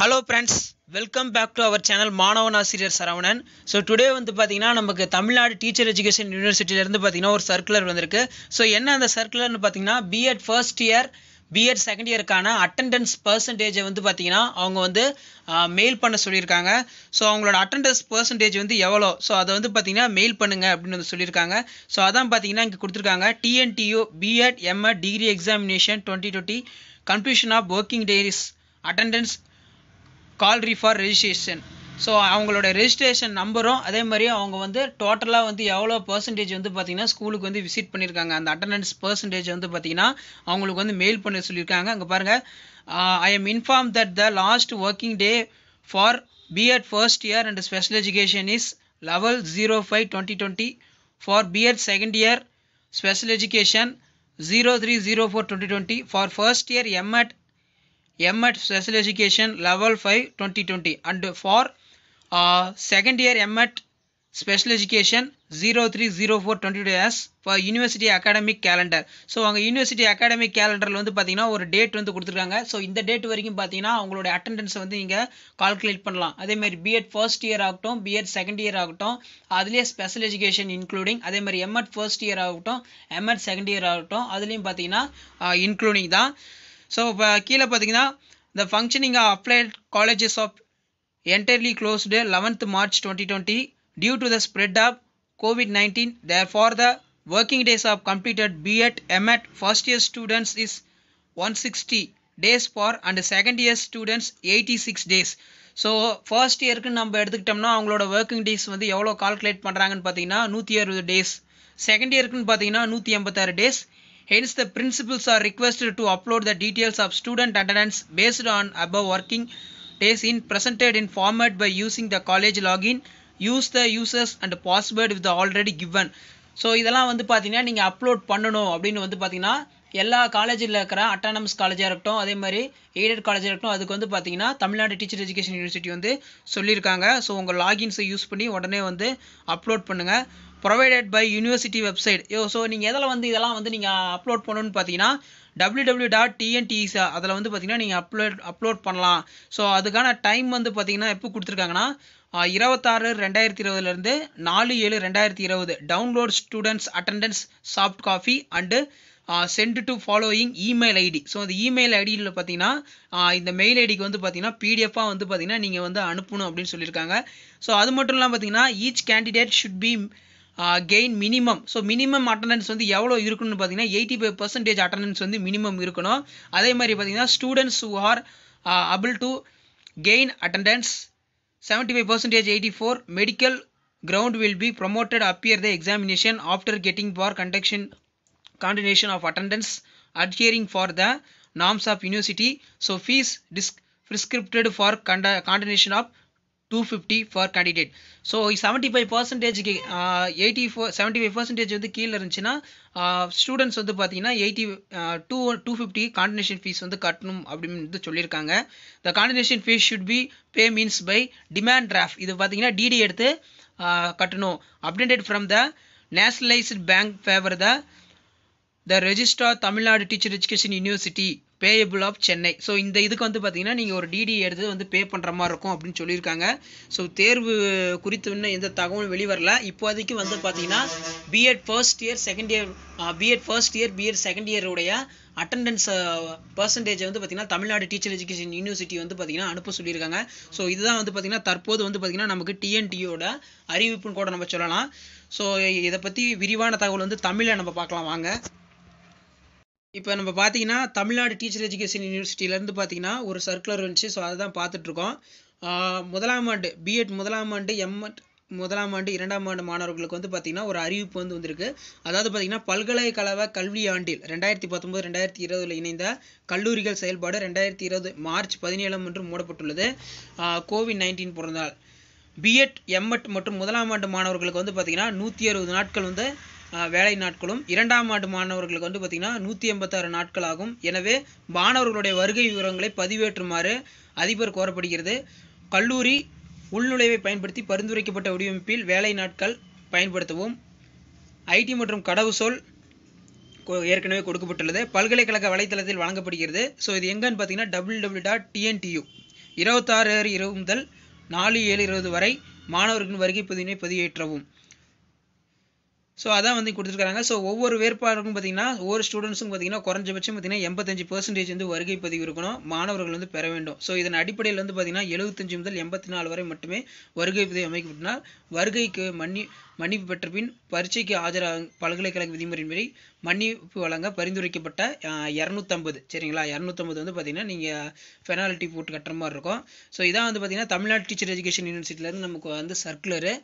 Hello friends welcome back to our channel மாணவன் ஆசிரியர் Saravanan so today வந்து பார்த்தீங்கன்னா நமக்கு தமிழ்நாடு டீச்சர் எஜுகேஷன் யூனிவர்சிட்டியிலேருந்து பார்த்தீங்கன்னா ஒரு சர்க்குலர் வந்திருக்கு ஸோ என்ன அந்த சர்க்குலர்னு பார்த்தீங்கன்னா BEd first year BEd second இயருக்கான அட்டண்டன்ஸ் பர்சன்டேஜை வந்து பார்த்திங்கன்னா அவங்க வந்து மெயில் பண்ண சொல்லியிருக்காங்க ஸோ அவங்களோட அட்டண்டன்ஸ் பர்சன்டேஜ் வந்து எவ்வளோ ஸோ அதை வந்து பார்த்தீங்கன்னா மெயில் பண்ணுங்க அப்படின்னு வந்து சொல்லியிருக்காங்க ஸோ அதான் பார்த்தீங்கன்னா இங்கே கொடுத்துருக்காங்க TNTU BEd MEd degree examination twenty twenty confusion of working days attendance கால்ரி ஃபார் ரெஜிஸ்ட்ரேஷன் ஸோ அவங்களோட ரெஜிஸ்ட்ரேஷன் நம்பரும் அதே மாதிரி அவங்க வந்து டோட்டலாக வந்து எவ்வளோ பர்சன்டேஜ் வந்து பார்த்திங்கன்னா ஸ்கூலுக்கு வந்து விசிட் பண்ணியிருக்காங்க அந்த அட்டண்டன்ஸ் பர்சன்டேஜ் வந்து பார்த்திங்கன்னா அவங்களுக்கு வந்து மெயில் பண்ண சொல்லியிருக்காங்க அங்கே பாருங்கள் I am inform that the last working day for BEd first year and special education is level zero five twenty twenty for BEd second year special education zero three zero four twenty twenty for first year MEd MEd special M at Special twenty Level 5 2020 and for uh, second year M at Special Education 030422 as for University academic calendar so அவங்க university academic கேலண்டரில் வந்து பார்த்திங்கன்னா ஒரு date வந்து கொடுத்துருக்காங்க so இந்த date வரைக்கும் பார்த்தீங்கன்னா அவங்களோட அட்டண்டன்ஸை வந்து நீங்கள் கால்குலேட் பண்ணலாம் அதேமாதிரி பிஎட் ஃபர்ஸ்ட் இயர் ஆகட்டும் பிஎட் செகண்ட் இயர் ஆகட்டும் அதுலேயே ஸ்பெஷல் எஜுகேஷன் இன்க்ளூடிங் அதேமாதிரி எம்எட் ஃபர்ஸ்ட் இயர் ஆகட்டும் எம்எட் செகண்ட் இயர் ஆகட்டும் அதுலேயும் பார்த்தீங்கன்னா இன்க்ளூடிங் uh, தான் ஸோ இப்போ கீழே பார்த்தீங்கன்னா the functioning of applied colleges of entirely closed eleventh March twenty twenty due to the spread of COVID nineteen there for the working days of completed BEd MEd first year students is one sixty days for and second year students eighty six days so first இயருக்குன்னு நம்ம எடுத்துக்கிட்டோம்னா அவங்களோட working days வந்து எவ்வளோ calculate பண்ணுறாங்கன்னு பார்த்தீங்கன்னா நூற்றி அறுபது டேஸ் செகண்ட் இயருக்குன்னு பார்த்தீங்கன்னா நூற்றி எண்பத்தாறு days Hence, the principals are requested to upload the details of student attendance based on above working days in presented in format by using the college login. Use the users and password if the already given. So இதெல்லாம் வந்து பார்த்தீங்கன்னா நீங்கள் upload பண்ணணும் அப்படின்னு வந்து பார்த்தீங்கன்னா எல்லா காலேஜில் இருக்கிற அட்டானமஸ் காலேஜாக இருக்கட்டும் அதே மாதிரி எய்டட் காலேஜாக இருக்கட்டும் அதுக்கு வந்து பார்த்தீங்கன்னா தமிழ்நாடு டீச்சர் எஜுகேஷன் யூனிவர்சிட்டி வந்து சொல்லியிருக்காங்க ஸோ உங்கள் லாகின்ஸை யூஸ் பண்ணி உடனே வந்து அப்லோட் பண்ணுங்கள் provided by university website so நீங்கள் எதில் வந்து இதெல்லாம் வந்து நீங்கள் அப்லோட் பண்ணணும்னு பார்த்தீங்கன்னா டபிள்யூ டபிள்யூ டாட் e டிஎன்டிஇஸ் அதில் வந்து பார்த்தீங்கன்னா நீங்கள் அப்லோட் அப்லோட் பண்ணலாம் ஸோ அதுக்கான டைம் வந்து பார்த்தீங்கன்னா எப்போ கொடுத்துருக்காங்கன்னா இருபத்தாறு ரெண்டாயிரத்தி இருபதுலேருந்து நாலு ஏழு ரெண்டாயிரத்தி இருபது download students attendance soft copy and send to following email ID so அந்த இமெயில் ஐடியில் பார்த்தீங்கன்னா இந்த மெயில் ஐடிக்கு வந்து பார்த்தீங்கன்னா பிடிஎஃபாக வந்து பார்த்தீங்கன்னா நீங்கள் வந்து அனுப்பணும் அப்படின்னு சொல்லியிருக்காங்க ஸோ அது மட்டும் இல்லாமல் பார்த்தீங்கன்னா each candidate should be gain minimum so minimum attendance வந்து எவ்வளோ இருக்கணும்னு பார்த்தீங்கன்னா எயிட்டி ஃபைவ் பர்சன்டேஜ் அட்டண்டன்ஸ் வந்து மினிமம் இருக்கணும் அதே மாதிரி பார்த்தீங்கன்னா students who are able to gain attendance seventy five percentage eighty four medical ground will be promoted appear the examination after getting for conduction condonation of attendance adhering for the norms of university so fees is prescribed for கண்ட condonation of two fifty for candidate so seventy five பர்சன்டேஜுக்கு eighty four seventy five percentage வந்து கீழே இருந்துச்சுன்னா students வந்து பார்த்தீங்கன்னா eighty two two fifty condonation fees வந்து கட்டணும் அப்படின்னு வந்து சொல்லியிருக்காங்க the condonation fees should be pay means by demand draft இது பார்த்தீங்கன்னா டிடி எடுத்து கட்டணும் updated from the nationalised bank favour the the registrar Tamil Nadu teacher education university payable of Chennai so இந்த இதுக்கு வந்து பார்த்தீங்கன்னா நீங்கள் ஒரு டிடி எடுத்து வந்து பே பண்ணுற மாதிரி இருக்கும் அப்படின்னு சொல்லியிருக்காங்க ஸோ தேர்வு குறித்து இன்னும் எந்த தகவலும் வெளிவரல இப்போதைக்கு வந்து பார்த்தீங்கன்னா BEd first year second year BEd first year BEd second இயருடைய அட்டண்டன்ஸ் பர்சன்டேஜ் வந்து பார்த்தீங்கன்னா தமிழ்நாடு டீச்சர் எஜுகேஷன் யூனிவர்சிட்டி வந்து பார்த்தீங்கன்னா அனுப்ப சொல்லியிருக்காங்க ஸோ இதுதான் வந்து பார்த்தீங்கன்னா தற்போது வந்து பார்த்தீங்கன்னா நமக்கு டிஎன்டியோட அறிவிப்புன்னு கூட நம்ம சொல்லலாம் ஸோ இதை பற்றி விரிவான தகவல் வந்து தமிழில் நம்ம பார்க்கலாம் வாங்க இப்போ நம்ம பார்த்தீங்கன்னா தமிழ்நாடு டீச்சர் எஜுகேஷன் யூனிவர்சிட்டியிலேருந்து பார்த்தீங்கன்னா ஒரு சர்க்குலர் வந்துச்சு ஸோ அதை தான் பார்த்துட்ருக்கோம் முதலாம் ஆண்டு பிஎட் முதலாம் ஆண்டு எம்எட் முதலாம் ஆண்டு இரண்டாம் ஆண்டு மாணவர்களுக்கு வந்து பார்த்திங்கன்னா ஒரு அறிவிப்பு வந்து வந்திருக்கு அதாவது பார்த்திங்கன்னா பல்கலைக்கழக கல்வி ஆண்டில் ரெண்டாயிரத்தி பத்தொம்பது ரெண்டாயிரத்தி இருபதில் இணைந்த கல்லூரிகள் செயல்பாடு ரெண்டாயிரத்தி இருபது மார்ச் பதினேழாம் என்று மூடப்பட்டுள்ளது கோவிட் நைன்டீன் பிறந்தால் பிஎட் எம்எட் மற்றும் முதலாம் ஆண்டு மாணவர்களுக்கு வந்து பார்த்திங்கன்னா நூற்றி அறுபது நாட்கள் வந்து வேலை நாட்களும் இரண்டாம் ஆண்டு மாணவர்களுக்கு வந்து பார்த்திங்கன்னா நூற்றி எண்பத்தாறு நாட்கள் ஆகும் எனவே மாணவர்களுடைய வருகை விவரங்களை பதிவேற்றுமாறு அதிபர் கோரப்படுகிறது கல்லூரி உள்நுழைவை பயன்படுத்தி பரிந்துரைக்கப்பட்ட வடிவமைப்பில் வேலை நாட்கள் பயன்படுத்தவும் ஐடி மற்றும் கடவுசொல் ஏற்கனவே கொடுக்கப்பட்டுள்ளது பல்கலைக்கழக வலைத்தளத்தில் வழங்கப்படுகிறது ஸோ இது எங்கன்னு பார்த்தீங்கன்னா டபுள் டபுள்யூ டாட் டிஎன்டியூ இருபத்தாறு ஆறு இருபது முதல் நாலு ஏழு இருபது வரை மாணவர்களின் வருகை பதிவினை பதிவேற்றவும் ஸோ அதான் வந்து கொடுத்துருக்காங்க ஸோ ஒவ்வொரு வேறுபாடுக்கும் பார்த்தீங்கன்னா ஒவ்வொரு ஸ்டூடெண்ட்ஸும் பார்த்தீங்கன்னா குறைஞ்சபட்சம் பார்த்தீங்கன்னா எண்பத்தஞ்சு பர்சன்டேஜ் வந்து வருகை பதிவு இருக்கணும் மாணவர்கள் வந்து பெற வேண்டும் ஸோ இதன் அடிப்படையில் வந்து பார்த்தீங்கன்னா எழுபத்தஞ்சு முதல் எண்பத்தி நாலு வரை மட்டுமே வருகை பதிவு அமைக்கப்பட்டால் வருகைக்கு மன்னி மன்னிப்பு பெற்ற பின் பரீட்சைக்கு ஆஜராக பல்கலைக்கழக விதிமுறையின்படி மன்னிப்பு வழங்க பரிந்துரைக்கப்பட்ட இரநூத்தம்பது சரிங்களா இரநூத்தம்பது வந்து பார்த்தீங்கன்னா நீங்கள் ஃபெனாலிட்டி போட்டு கட்டுற மாதிரி இருக்கும் ஸோ இதான் வந்து பார்த்தீங்கன்னா தமிழ்நாடு டீச்சர் எஜுகேஷன் யூனிவர்சிட்டியிலேருந்து நமக்கு வந்து சர்க்குலரு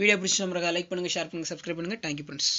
வீடியோ பிடிச்சி நம்மளுக்கு லைக் பண்ணுங்கள் ஷேர் பண்ணுங்கள் சப்ஸ்கிரைப் பண்ணுங்கள் தேங்க்யூ ஃப்ரெண்ட்ஸ்